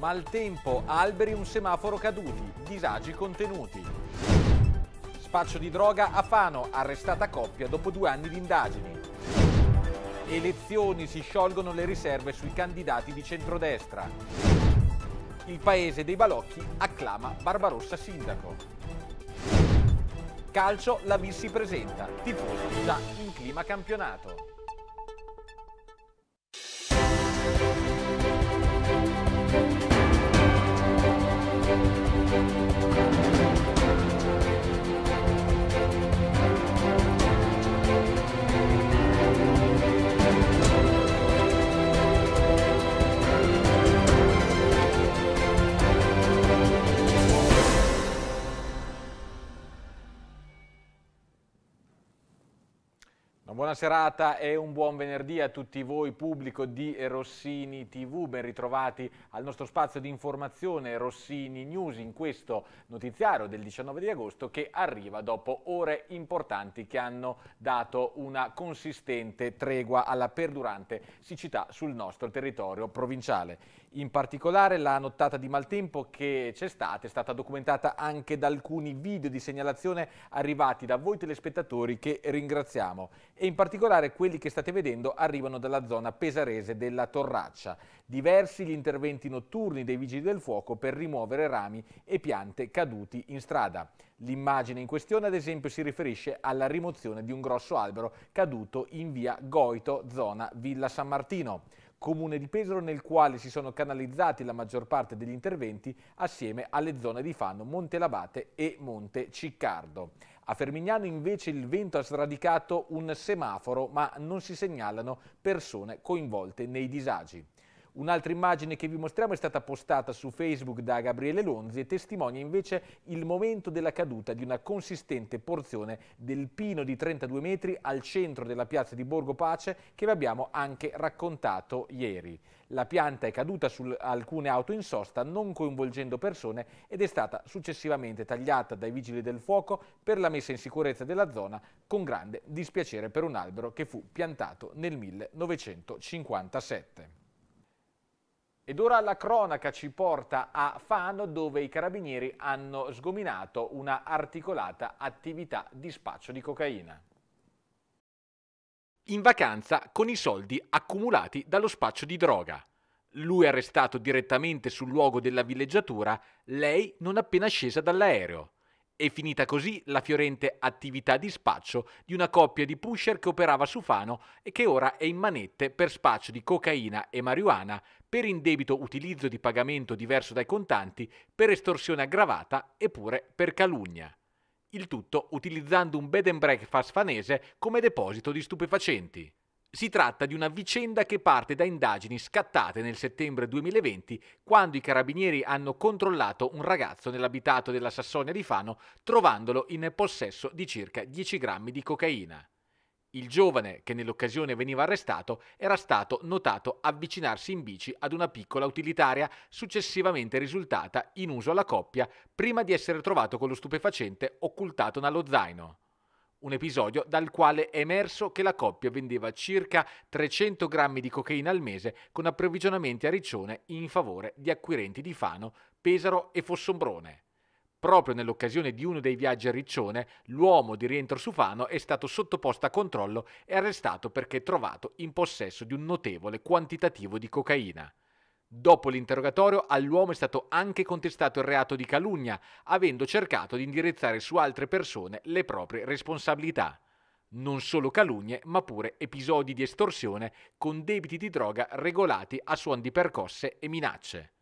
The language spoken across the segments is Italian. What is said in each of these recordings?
Maltempo, alberi un semaforo caduti, disagi contenuti. Spaccio di droga a Fano, arrestata coppia dopo due anni di indagini. Elezioni, si sciolgono le riserve sui candidati di centrodestra. Il paese dei balocchi acclama Barbarossa sindaco. Calcio, la Bis si presenta, tifosi già in clima campionato. buona serata e un buon venerdì a tutti voi pubblico di Rossini TV, ben ritrovati al nostro spazio di informazione Rossini News in questo notiziario del 19 di agosto che arriva dopo ore importanti che hanno dato una consistente tregua alla perdurante siccità sul nostro territorio provinciale. In particolare la nottata di maltempo che c'è stata è stata documentata anche da alcuni video di segnalazione arrivati da voi telespettatori che ringraziamo e in particolare quelli che state vedendo arrivano dalla zona pesarese della Torraccia. Diversi gli interventi notturni dei vigili del fuoco per rimuovere rami e piante caduti in strada. L'immagine in questione ad esempio si riferisce alla rimozione di un grosso albero caduto in via Goito, zona Villa San Martino comune di Pesaro nel quale si sono canalizzati la maggior parte degli interventi assieme alle zone di Fano, Monte Labate e Monte Ciccardo. A Fermignano invece il vento ha sradicato un semaforo ma non si segnalano persone coinvolte nei disagi. Un'altra immagine che vi mostriamo è stata postata su Facebook da Gabriele Lonzi e testimonia invece il momento della caduta di una consistente porzione del pino di 32 metri al centro della piazza di Borgo Pace che vi abbiamo anche raccontato ieri. La pianta è caduta su alcune auto in sosta non coinvolgendo persone ed è stata successivamente tagliata dai vigili del fuoco per la messa in sicurezza della zona con grande dispiacere per un albero che fu piantato nel 1957. Ed ora la cronaca ci porta a Fano dove i carabinieri hanno sgominato una articolata attività di spaccio di cocaina. In vacanza con i soldi accumulati dallo spaccio di droga. Lui arrestato direttamente sul luogo della villeggiatura, lei non appena scesa dall'aereo. È finita così la fiorente attività di spaccio di una coppia di pusher che operava su Fano e che ora è in manette per spaccio di cocaina e marijuana, per indebito utilizzo di pagamento diverso dai contanti, per estorsione aggravata eppure per calunnia. Il tutto utilizzando un bed and breakfast fanese come deposito di stupefacenti. Si tratta di una vicenda che parte da indagini scattate nel settembre 2020 quando i carabinieri hanno controllato un ragazzo nell'abitato della Sassonia di Fano trovandolo in possesso di circa 10 grammi di cocaina. Il giovane, che nell'occasione veniva arrestato, era stato notato avvicinarsi in bici ad una piccola utilitaria successivamente risultata in uso alla coppia prima di essere trovato con lo stupefacente occultato nello zaino un episodio dal quale è emerso che la coppia vendeva circa 300 grammi di cocaina al mese con approvvigionamenti a Riccione in favore di acquirenti di Fano, Pesaro e Fossombrone. Proprio nell'occasione di uno dei viaggi a Riccione, l'uomo di rientro su Fano è stato sottoposto a controllo e arrestato perché trovato in possesso di un notevole quantitativo di cocaina. Dopo l'interrogatorio all'uomo è stato anche contestato il reato di calunnia, avendo cercato di indirizzare su altre persone le proprie responsabilità. Non solo calunnie, ma pure episodi di estorsione con debiti di droga regolati a suon di percosse e minacce.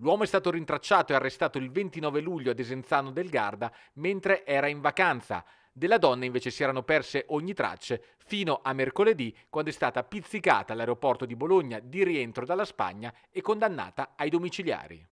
L'uomo è stato rintracciato e arrestato il 29 luglio ad Esenzano del Garda mentre era in vacanza, della donna invece si erano perse ogni traccia fino a mercoledì quando è stata pizzicata all'aeroporto di Bologna di rientro dalla Spagna e condannata ai domiciliari.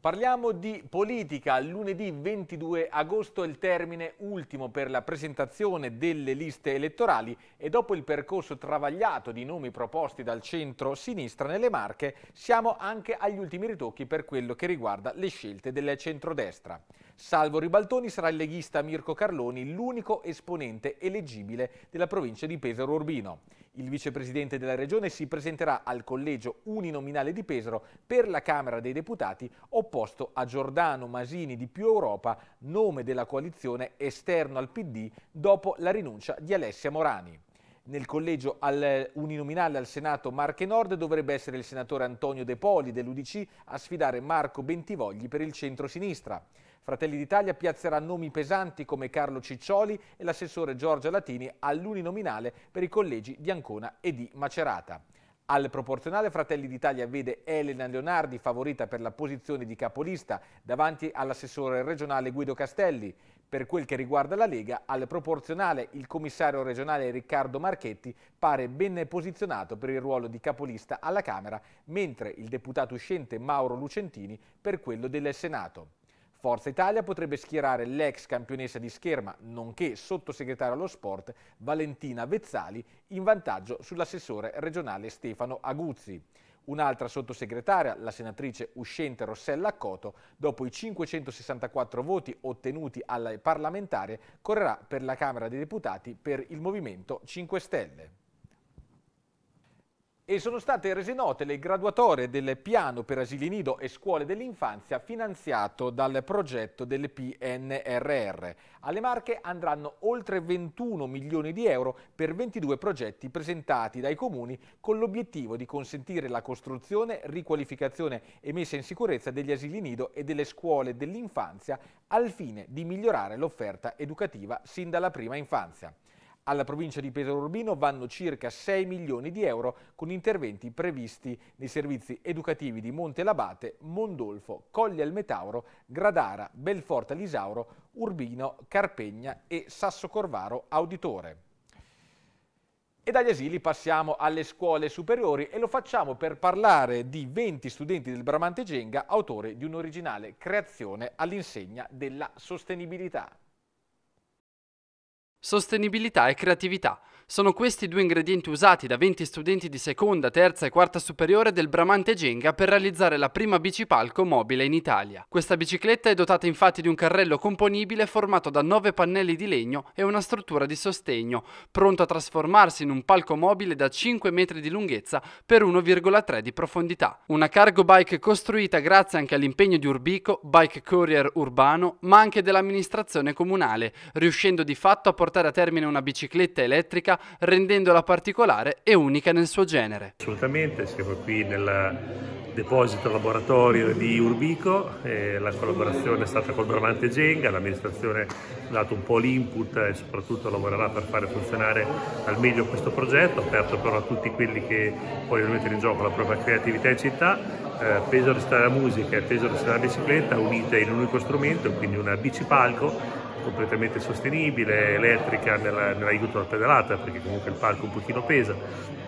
Parliamo di politica. Lunedì 22 agosto è il termine ultimo per la presentazione delle liste elettorali e dopo il percorso travagliato di nomi proposti dal centro-sinistra nelle Marche siamo anche agli ultimi ritocchi per quello che riguarda le scelte del centrodestra. destra Salvo Ribaltoni sarà il leghista Mirko Carloni l'unico esponente eleggibile della provincia di Pesaro Urbino. Il vicepresidente della regione si presenterà al collegio uninominale di Pesaro per la Camera dei Deputati opposto a Giordano Masini di Più Europa, nome della coalizione esterno al PD dopo la rinuncia di Alessia Morani. Nel collegio al, uninominale al Senato Marche Nord dovrebbe essere il senatore Antonio De Poli dell'Udc a sfidare Marco Bentivogli per il centro-sinistra. Fratelli d'Italia piazzerà nomi pesanti come Carlo Ciccioli e l'assessore Giorgia Latini all'uninominale per i collegi di Ancona e di Macerata. Al proporzionale Fratelli d'Italia vede Elena Leonardi favorita per la posizione di capolista davanti all'assessore regionale Guido Castelli. Per quel che riguarda la Lega, al proporzionale il commissario regionale Riccardo Marchetti pare ben posizionato per il ruolo di capolista alla Camera, mentre il deputato uscente Mauro Lucentini per quello del Senato. Forza Italia potrebbe schierare l'ex campionessa di scherma, nonché sottosegretario allo sport, Valentina Vezzali, in vantaggio sull'assessore regionale Stefano Aguzzi. Un'altra sottosegretaria, la senatrice uscente Rossella Coto, dopo i 564 voti ottenuti alle parlamentari, correrà per la Camera dei Deputati per il Movimento 5 Stelle e sono state rese note le graduatorie del piano per asili nido e scuole dell'infanzia finanziato dal progetto del PNRR. Alle Marche andranno oltre 21 milioni di euro per 22 progetti presentati dai comuni con l'obiettivo di consentire la costruzione, riqualificazione e messa in sicurezza degli asili nido e delle scuole dell'infanzia al fine di migliorare l'offerta educativa sin dalla prima infanzia. Alla provincia di Urbino vanno circa 6 milioni di euro con interventi previsti nei servizi educativi di Monte Labate, Mondolfo, Colli al Metauro, Gradara, Belforte Lisauro, Urbino, Carpegna e Sasso Corvaro Auditore. E dagli asili passiamo alle scuole superiori e lo facciamo per parlare di 20 studenti del Bramante Genga, autori di un'originale creazione all'insegna della sostenibilità. Sostenibilità e creatività sono questi due ingredienti usati da 20 studenti di seconda, terza e quarta superiore del Bramante Genga per realizzare la prima bicipalco mobile in Italia. Questa bicicletta è dotata infatti di un carrello componibile formato da 9 pannelli di legno e una struttura di sostegno, pronto a trasformarsi in un palco mobile da 5 metri di lunghezza per 1,3 di profondità. Una cargo bike costruita grazie anche all'impegno di Urbico, Bike Courier Urbano, ma anche dell'amministrazione comunale, riuscendo di fatto a portare a termine una bicicletta elettrica rendendola particolare e unica nel suo genere. Assolutamente, siamo qui nel deposito laboratorio di Urbico, eh, la collaborazione è stata col Bramante Genga, l'amministrazione ha dato un po' l'input e soprattutto lavorerà per fare funzionare al meglio questo progetto, aperto però a tutti quelli che vogliono mettere in gioco la propria creatività in città. Eh, peso restare la musica e peso restare la bicicletta unite in un unico strumento, quindi una bicipalco completamente sostenibile, elettrica nell'aiuto nell alla pedalata perché comunque il palco un pochino pesa,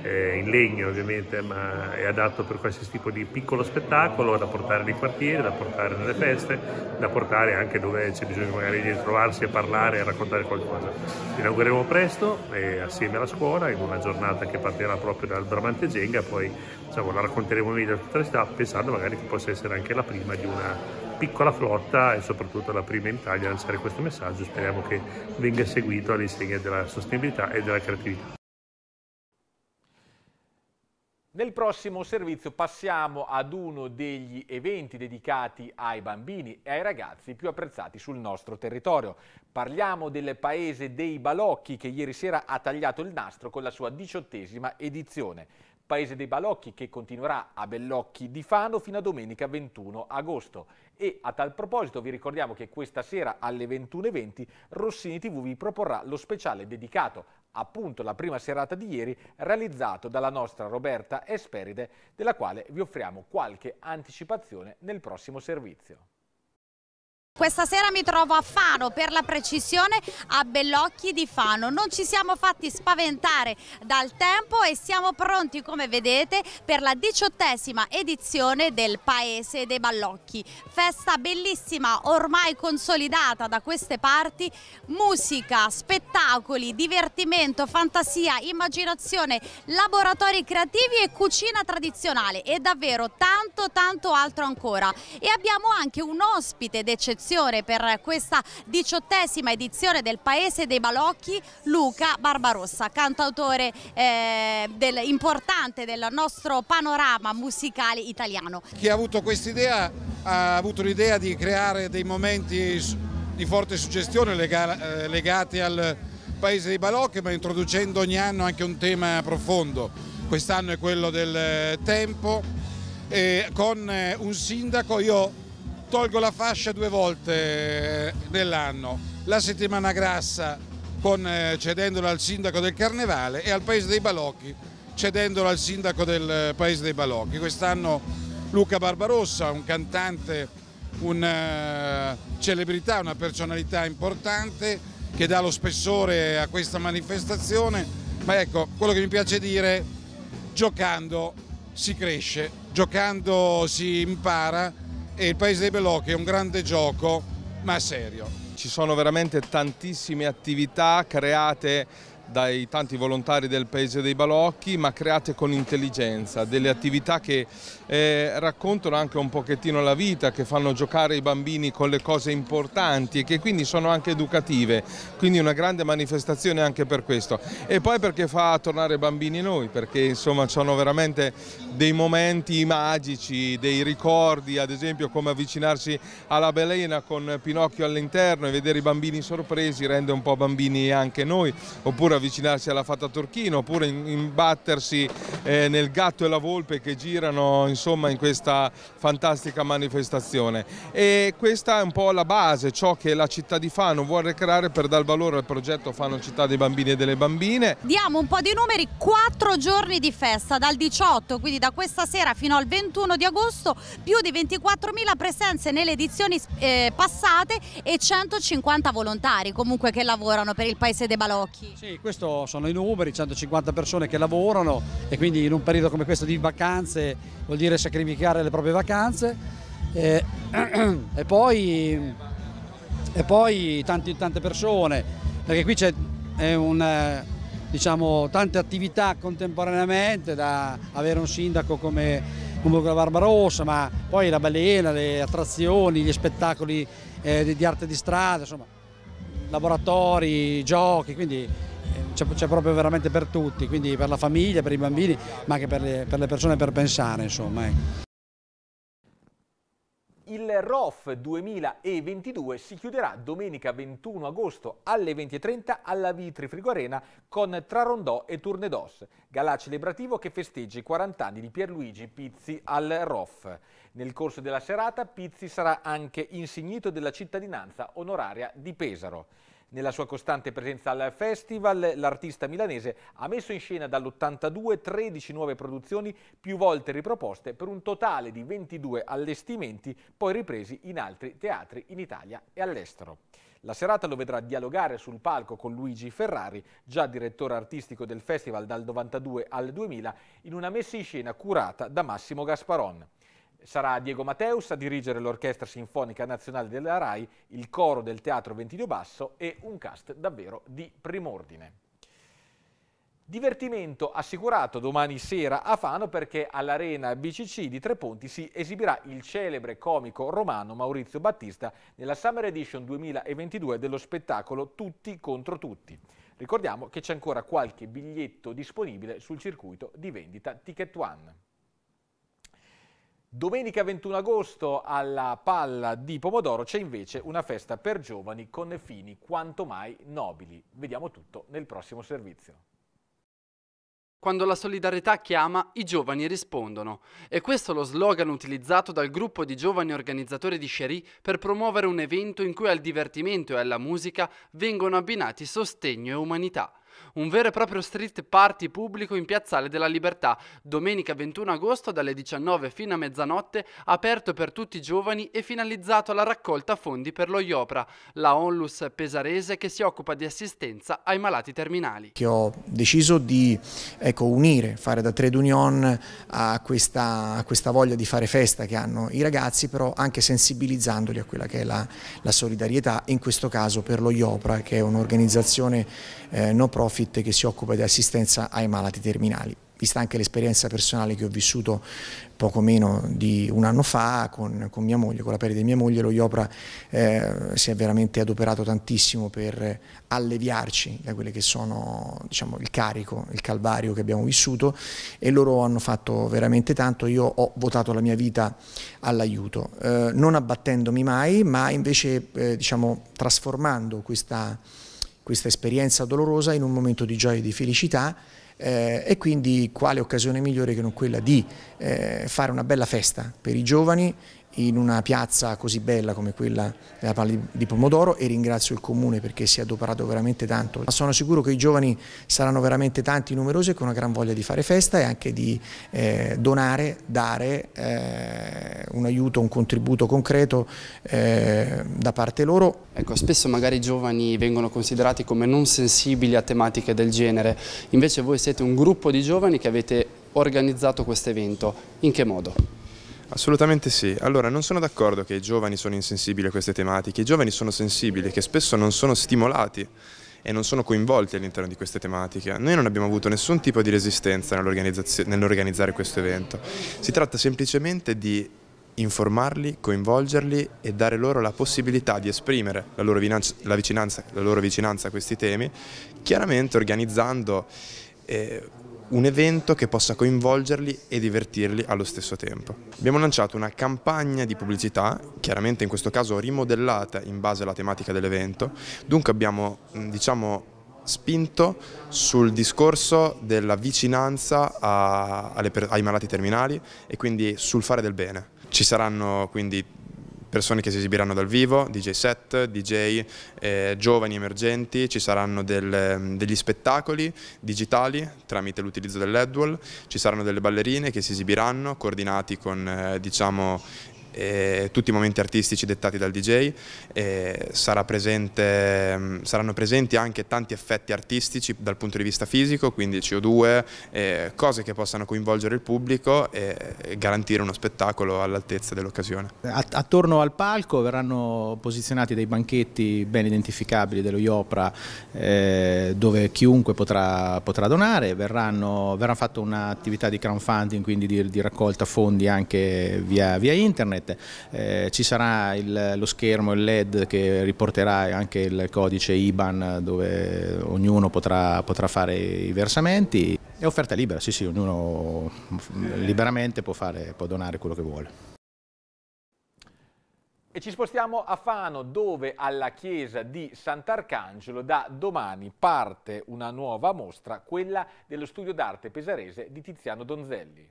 eh, in legno ovviamente ma è adatto per qualsiasi tipo di piccolo spettacolo da portare nei quartieri, da portare nelle feste, da portare anche dove c'è bisogno magari di trovarsi a parlare e raccontare qualcosa. Inaugureremo presto eh, assieme alla scuola in una giornata che partirà proprio dal Bramante Genga, poi diciamo, la racconteremo meglio a tutta la città pensando magari che possa essere anche la prima di una piccola flotta e soprattutto la prima in Italia a lanciare questo messaggio. Speriamo che venga seguito all'insegna della sostenibilità e della creatività. Nel prossimo servizio passiamo ad uno degli eventi dedicati ai bambini e ai ragazzi più apprezzati sul nostro territorio. Parliamo del paese dei Balocchi che ieri sera ha tagliato il nastro con la sua diciottesima edizione. Paese dei Balocchi che continuerà a Bellocchi di Fano fino a domenica 21 agosto. E a tal proposito vi ricordiamo che questa sera alle 21.20 Rossini TV vi proporrà lo speciale dedicato appunto la prima serata di ieri realizzato dalla nostra Roberta Esperide della quale vi offriamo qualche anticipazione nel prossimo servizio. Questa sera mi trovo a Fano, per la precisione a Bellocchi di Fano. Non ci siamo fatti spaventare dal tempo e siamo pronti, come vedete, per la diciottesima edizione del Paese dei Ballocchi. Festa bellissima, ormai consolidata da queste parti, musica, spettacoli, divertimento, fantasia, immaginazione, laboratori creativi e cucina tradizionale e davvero tanto tanto altro ancora. E abbiamo anche un ospite d'eccezione produzione per questa diciottesima edizione del Paese dei Balocchi, Luca Barbarossa, cantautore eh, del, importante del nostro panorama musicale italiano. Chi ha avuto questa idea ha avuto l'idea di creare dei momenti di forte suggestione lega, eh, legati al Paese dei Balocchi, ma introducendo ogni anno anche un tema profondo. Quest'anno è quello del eh, tempo, e con eh, un sindaco io tolgo la fascia due volte eh, nell'anno, la settimana grassa con, eh, cedendola al sindaco del Carnevale e al Paese dei Balocchi cedendola al sindaco del eh, Paese dei Balocchi. Quest'anno Luca Barbarossa, un cantante, una celebrità, una personalità importante che dà lo spessore a questa manifestazione, ma ecco, quello che mi piace dire, giocando si cresce, giocando si impara e il Paese dei Bellocchi è un grande gioco ma serio. Ci sono veramente tantissime attività create dai tanti volontari del Paese dei Balocchi, ma create con intelligenza, delle attività che eh, raccontano anche un pochettino la vita, che fanno giocare i bambini con le cose importanti e che quindi sono anche educative, quindi una grande manifestazione anche per questo. E poi perché fa tornare bambini noi, perché insomma sono veramente dei momenti magici, dei ricordi, ad esempio come avvicinarsi alla balena con Pinocchio all'interno e vedere i bambini sorpresi rende un po' bambini anche noi, oppure avvicinarsi alla fatta Turchino oppure imbattersi eh, nel gatto e la volpe che girano insomma, in questa fantastica manifestazione. E questa è un po' la base, ciò che la città di Fano vuole creare per dar valore al progetto Fano Città dei Bambini e delle Bambine. Diamo un po' di numeri, quattro giorni di festa, dal 18, quindi da questa sera fino al 21 di agosto, più di 24.000 presenze nelle edizioni eh, passate e 150 volontari comunque che lavorano per il Paese dei Balocchi. Sì, questo sono i numeri, 150 persone che lavorano e quindi in un periodo come questo di vacanze vuol dire sacrificare le proprie vacanze e, eh, e, poi, e poi, tanti, tante persone, perché qui c'è un, diciamo, tante attività contemporaneamente da avere un sindaco come come la Barbarossa, ma poi la balena, le attrazioni, gli spettacoli eh, di arte di strada, insomma, laboratori, giochi, quindi c'è proprio veramente per tutti, quindi per la famiglia, per i bambini, ma anche per le, per le persone per pensare. Insomma, ecco. Il ROF 2022 si chiuderà domenica 21 agosto alle 20.30 alla Vitri Frigo Arena con Trarondò e Tournedos, galà celebrativo che festeggia i 40 anni di Pierluigi Pizzi al ROF. Nel corso della serata Pizzi sarà anche insignito della cittadinanza onoraria di Pesaro. Nella sua costante presenza al festival, l'artista milanese ha messo in scena dall'82 13 nuove produzioni più volte riproposte per un totale di 22 allestimenti poi ripresi in altri teatri in Italia e all'estero. La serata lo vedrà dialogare sul palco con Luigi Ferrari, già direttore artistico del festival dal 92 al 2000, in una messa in scena curata da Massimo Gasparon. Sarà Diego Mateus a dirigere l'Orchestra Sinfonica Nazionale della RAI, il coro del Teatro Ventidio Basso e un cast davvero di prim'ordine. Divertimento assicurato domani sera a Fano perché all'Arena BCC di Tre Ponti si esibirà il celebre comico romano Maurizio Battista nella Summer Edition 2022 dello spettacolo Tutti contro Tutti. Ricordiamo che c'è ancora qualche biglietto disponibile sul circuito di vendita Ticket One. Domenica 21 agosto alla Palla di Pomodoro c'è invece una festa per giovani con fini quanto mai nobili. Vediamo tutto nel prossimo servizio. Quando la solidarietà chiama, i giovani rispondono. E questo lo slogan utilizzato dal gruppo di giovani organizzatori di Cherie per promuovere un evento in cui al divertimento e alla musica vengono abbinati sostegno e umanità. Un vero e proprio street party pubblico in Piazzale della Libertà, domenica 21 agosto dalle 19 fino a mezzanotte, aperto per tutti i giovani e finalizzato alla raccolta fondi per lo IOPRA, la onlus pesarese che si occupa di assistenza ai malati terminali. Che ho deciso di ecco, unire, fare da trade union a questa, a questa, voglia di fare festa che hanno i ragazzi, però anche sensibilizzandoli a quella che è la, la solidarietà, in questo caso per lo IOPRA, che è un'organizzazione eh, no profit profit che si occupa di assistenza ai malati terminali vista anche l'esperienza personale che ho vissuto poco meno di un anno fa con, con mia moglie, con la perdita di mia moglie, lo Iopra eh, si è veramente adoperato tantissimo per alleviarci da quelle che sono diciamo, il carico, il calvario che abbiamo vissuto e loro hanno fatto veramente tanto, io ho votato la mia vita all'aiuto, eh, non abbattendomi mai ma invece eh, diciamo, trasformando questa questa esperienza dolorosa in un momento di gioia e di felicità eh, e quindi quale occasione migliore che non quella di eh, fare una bella festa per i giovani in una piazza così bella come quella della Palla di Pomodoro e ringrazio il Comune perché si è adoperato veramente tanto. Sono sicuro che i giovani saranno veramente tanti, numerosi e con una gran voglia di fare festa e anche di eh, donare, dare eh, un aiuto, un contributo concreto eh, da parte loro. Ecco, spesso magari i giovani vengono considerati come non sensibili a tematiche del genere, invece voi siete un gruppo di giovani che avete organizzato questo evento, in che modo? Assolutamente sì. Allora, non sono d'accordo che i giovani sono insensibili a queste tematiche. I giovani sono sensibili, che spesso non sono stimolati e non sono coinvolti all'interno di queste tematiche. Noi non abbiamo avuto nessun tipo di resistenza nell'organizzare questo evento. Si tratta semplicemente di informarli, coinvolgerli e dare loro la possibilità di esprimere la loro, la vicinanza, la loro vicinanza, a questi temi, chiaramente organizzando eh, un evento che possa coinvolgerli e divertirli allo stesso tempo. Abbiamo lanciato una campagna di pubblicità, chiaramente in questo caso rimodellata in base alla tematica dell'evento, dunque abbiamo diciamo, spinto sul discorso della vicinanza a, alle, ai malati terminali e quindi sul fare del bene. Ci saranno quindi persone che si esibiranno dal vivo, DJ set, DJ, eh, giovani emergenti, ci saranno del, degli spettacoli digitali tramite l'utilizzo dell'Edwall, ci saranno delle ballerine che si esibiranno coordinati con eh, diciamo, eh, tutti i momenti artistici dettati dal DJ, eh, sarà presente, mm, saranno presenti anche tanti effetti artistici dal punto di vista fisico, quindi CO2, eh, cose che possano coinvolgere il pubblico e, e garantire uno spettacolo all'altezza dell'occasione. Attorno al palco verranno posizionati dei banchetti ben identificabili dello Iopra eh, dove chiunque potrà, potrà donare, verranno, verrà fatta un'attività di crowdfunding, quindi di, di, raccolta fondi anche via, via internet internet. Eh, ci sarà il, lo schermo, il LED che riporterà anche il codice IBAN dove ognuno potrà, potrà fare i versamenti. È offerta libera, sì sì, ognuno liberamente può, fare, può donare quello che vuole. E ci spostiamo a Fano dove alla chiesa di Sant'Arcangelo da domani parte una nuova mostra, quella dello studio d'arte pesarese di Tiziano Donzelli.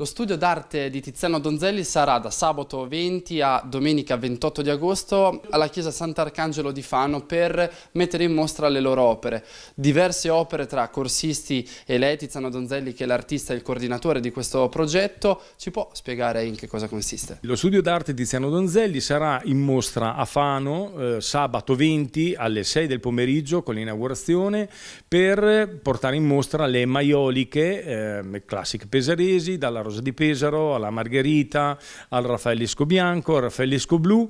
Lo studio d'arte di Tiziano Donzelli sarà da sabato 20 a domenica 28 di agosto alla chiesa Sant'Arcangelo di Fano per mettere in mostra le loro opere. Diverse opere tra corsisti e lei, Tiziano Donzelli, che è l'artista e il coordinatore di questo progetto, ci può spiegare in che cosa consiste? Lo studio d'arte di Tiziano Donzelli sarà in mostra a Fano eh, sabato 20 alle 6 del pomeriggio con l'inaugurazione per portare in mostra le maioliche eh, classiche pesaresi dalla Rosa di Pesaro, alla Margherita, al Raffaellisco Bianco, al Raffaellisco Blu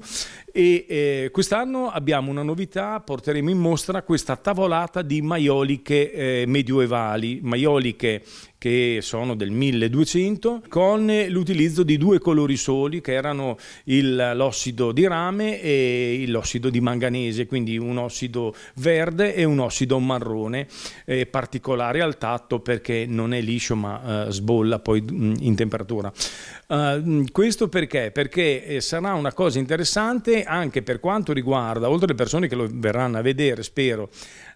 e eh, quest'anno abbiamo una novità, porteremo in mostra questa tavolata di maioliche eh, medioevali, maioliche che sono del 1200 con l'utilizzo di due colori soli che erano l'ossido di rame e l'ossido di manganese, quindi un ossido verde e un ossido marrone eh, particolare al tatto perché non è liscio ma eh, sbolla poi in temperatura. Uh, questo perché? Perché eh, sarà una cosa interessante anche per quanto riguarda, oltre alle persone che lo verranno a vedere, spero,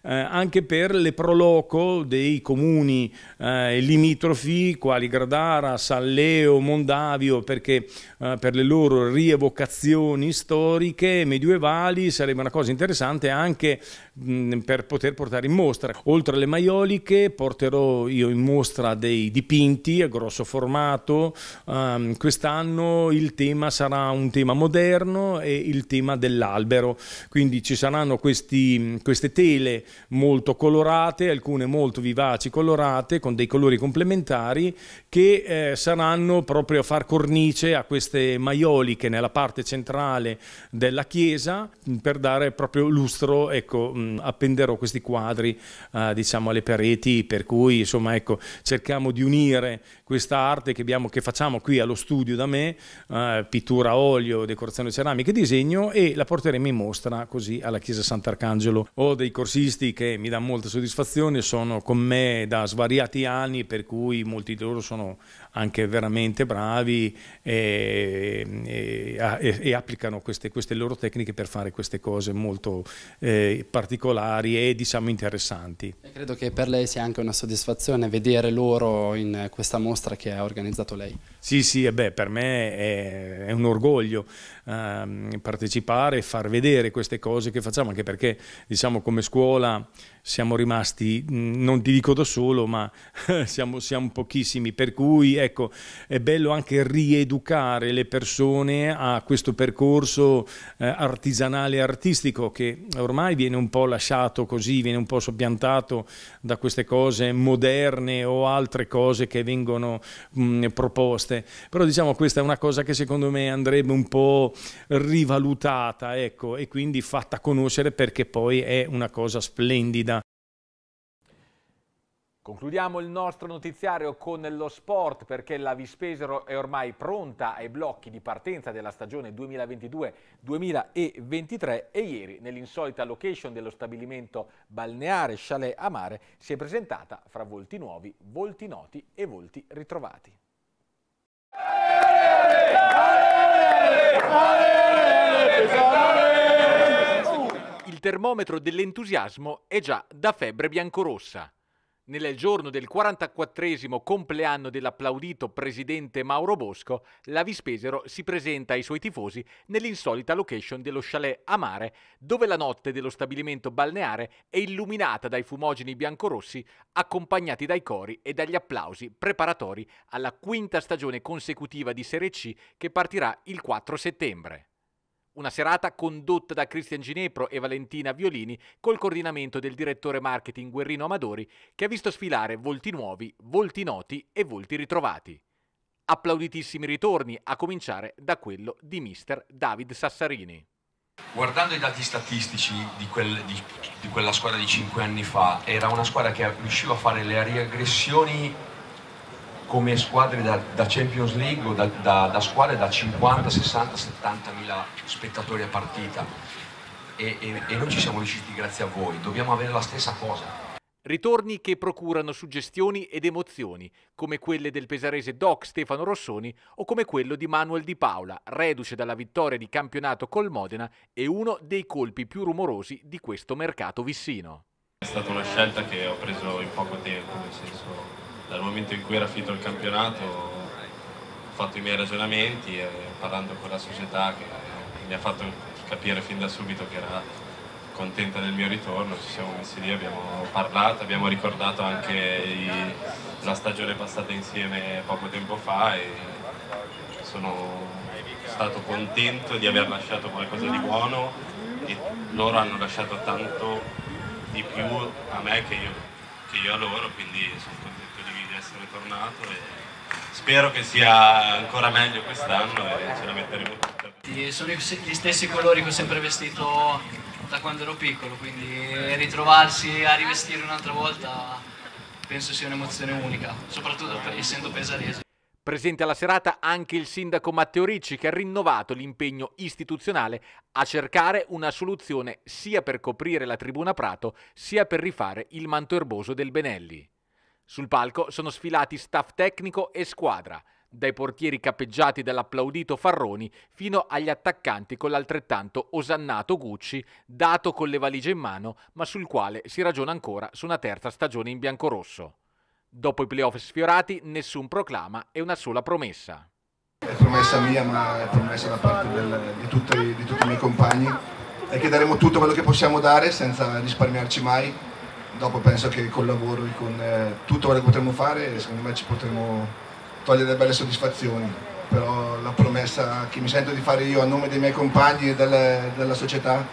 eh, anche per le proloco dei comuni eh, limitrofi quali Gradara, Salleo, Mondavio, perché eh, per le loro rievocazioni storiche medievali sarebbe una cosa interessante anche Mm, per poter portare in mostra. Oltre alle maioliche porterò io in mostra dei dipinti a grosso formato. Um, quest'anno il tema sarà un tema moderno e il tema dell'albero. Quindi ci saranno questi, queste tele molto colorate, alcune molto vivaci colorate con dei colori complementari che eh, saranno proprio a far cornice a queste maioliche nella parte centrale della chiesa mm, per dare proprio lustro, ecco, mh, mm, appenderò questi quadri eh, diciamo alle pareti per cui insomma ecco, cerchiamo di unire questa arte che, abbiamo, che facciamo qui allo studio da me, eh, pittura a olio, decorazione ceramica e disegno e la porteremo in mostra così alla chiesa Sant'Arcangelo. Ho dei corsisti che mi danno molta soddisfazione, sono con me da svariati anni per cui molti di loro sono non anche veramente bravi e, e, e applicano queste, queste, loro tecniche per fare queste cose molto eh, particolari e diciamo interessanti. E credo che per lei sia anche una soddisfazione vedere loro in questa mostra che ha organizzato lei. Sì, sì, beh, per me è, è un orgoglio ehm, partecipare e far vedere queste cose che facciamo, anche perché diciamo come scuola siamo rimasti, non ti dico da solo, ma siamo, siamo pochissimi, per cui ecco, è bello anche rieducare le persone a questo percorso eh, artigianale e artistico che ormai viene un po' lasciato così, viene un po' soppiantato da queste cose moderne o altre cose che vengono mh, proposte. Però diciamo questa è una cosa che secondo me andrebbe un po' rivalutata, ecco, e quindi fatta conoscere perché poi è una cosa splendida. Concludiamo il nostro notiziario con lo sport perché la Vispesero è ormai pronta ai blocchi di partenza della stagione 2022-2023 e ieri nell'insolita location dello stabilimento balneare Chalet Mare si è presentata fra volti nuovi, volti noti e volti ritrovati. Il termometro dell'entusiasmo è già da febbre biancorossa nel giorno del 44 compleanno dell'applaudito presidente Mauro Bosco, la Vispesero si presenta ai suoi tifosi nell'insolita location dello chalet a mare, dove la notte dello stabilimento balneare è illuminata dai fumogeni biancorossi accompagnati dai cori e dagli applausi preparatori alla quinta stagione consecutiva di Serie C che partirà il 4 settembre. Una serata condotta da Cristian Ginepro e Valentina Violini col coordinamento del direttore marketing Guerrino Amadori che ha visto sfilare volti nuovi, volti noti e volti ritrovati. Applauditissimi ritorni, a cominciare da quello di mister David Sassarini. Guardando i dati statistici di, quel, di, di quella squadra di 5 anni fa, era una squadra che riusciva a fare le riaggressioni come squadre da, da Champions League o da, da, da, squadre da 50, 60, 70 mila spettatori a partita e, e, e noi ci siamo riusciti grazie a voi, dobbiamo avere la stessa cosa. Ritorni che procurano suggestioni ed emozioni, come quelle del pesarese Doc Stefano Rossoni o come quello di Manuel Di Paola, reduce dalla vittoria di campionato col Modena e uno dei colpi più rumorosi di questo mercato vissino. È stata una scelta che ho preso in poco tempo, nel senso dal momento in cui era finito il campionato ho fatto i miei ragionamenti e parlando con la società che mi ha fatto capire fin da subito che era contenta del mio ritorno, ci siamo messi lì, abbiamo parlato, abbiamo ricordato anche i, la stagione passata insieme poco tempo fa e sono stato contento di aver lasciato qualcosa di buono e loro hanno lasciato tanto di più a me che io, che io a loro, quindi sono contento tornato e spero che sia ancora meglio quest'anno e ce la metteremo tutta. Sono gli stessi colori che ho sempre vestito da quando ero piccolo, quindi ritrovarsi a rivestire un'altra volta penso sia un'emozione unica, soprattutto essendo pesarese. Presente alla serata anche il sindaco Matteo Ricci che ha rinnovato l'impegno istituzionale a cercare una soluzione sia per coprire la tribuna Prato sia per rifare il manto erboso del Benelli. Sul palco sono sfilati staff tecnico e squadra, dai portieri cappeggiati dall'applaudito Farroni fino agli attaccanti con l'altrettanto osannato Gucci, dato con le valigie in mano, ma sul quale si ragiona ancora su una terza stagione in biancorosso. Dopo i playoff sfiorati, nessun proclama e una sola promessa. È promessa mia, ma è promessa da parte del, di, tutti, di tutti i miei compagni, è che daremo tutto quello che possiamo dare senza risparmiarci mai dopo penso che col lavoro e con eh, tutto quello che potremo fare secondo me ci potremo togliere belle soddisfazioni, però la promessa che mi sento di fare io a nome dei miei compagni e delle, della società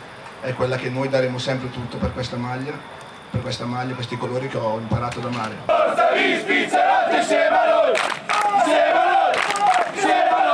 è quella che noi daremo sempre tutto per questa maglia, per questa maglia, questi colori che ho imparato da mare Forza, vi, Svizzera, insieme a noi! Insieme a noi! Insieme a noi!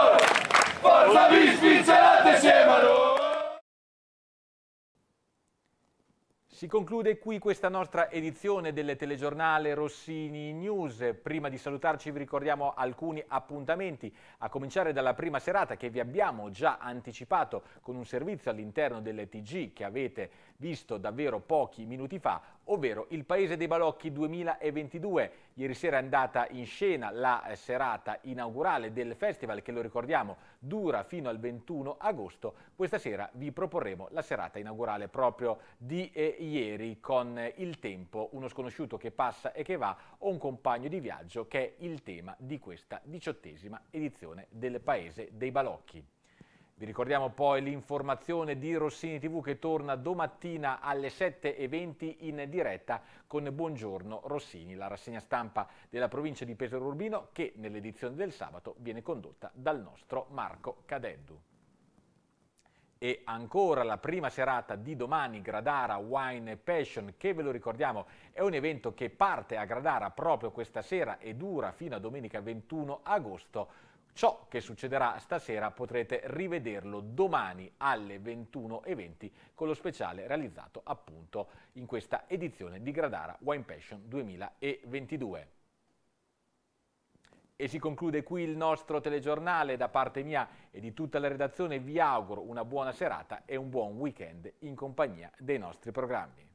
Si conclude qui questa nostra edizione del telegiornale Rossini News. Prima di salutarci vi ricordiamo alcuni appuntamenti, a cominciare dalla prima serata che vi abbiamo già anticipato con un servizio all'interno del TG che avete visto davvero pochi minuti fa, ovvero il Paese dei Balocchi 2022. Ieri sera è andata in scena la eh, serata inaugurale del festival che, lo ricordiamo, dura fino al 21 agosto. Questa sera vi proporremo la serata inaugurale proprio di eh, ieri con eh, Il Tempo, uno sconosciuto che passa e che va o un compagno di viaggio che è il tema di questa diciottesima edizione del Paese dei Balocchi. Vi ricordiamo poi l'informazione di Rossini TV che torna domattina alle 7.20 in diretta con Buongiorno Rossini, la rassegna stampa della provincia di Pesaro Urbino che nell'edizione del sabato viene condotta dal nostro Marco Cadeddu. E ancora la prima serata di domani, Gradara Wine Passion, che ve lo ricordiamo è un evento che parte a Gradara proprio questa sera e dura fino a domenica 21 agosto Ciò che succederà stasera potrete rivederlo domani alle 21.20 con lo speciale realizzato appunto in questa edizione di Gradara Wine Passion 2022. E si conclude qui il nostro telegiornale. Da parte mia e di tutta la redazione vi auguro una buona serata e un buon weekend in compagnia dei nostri programmi.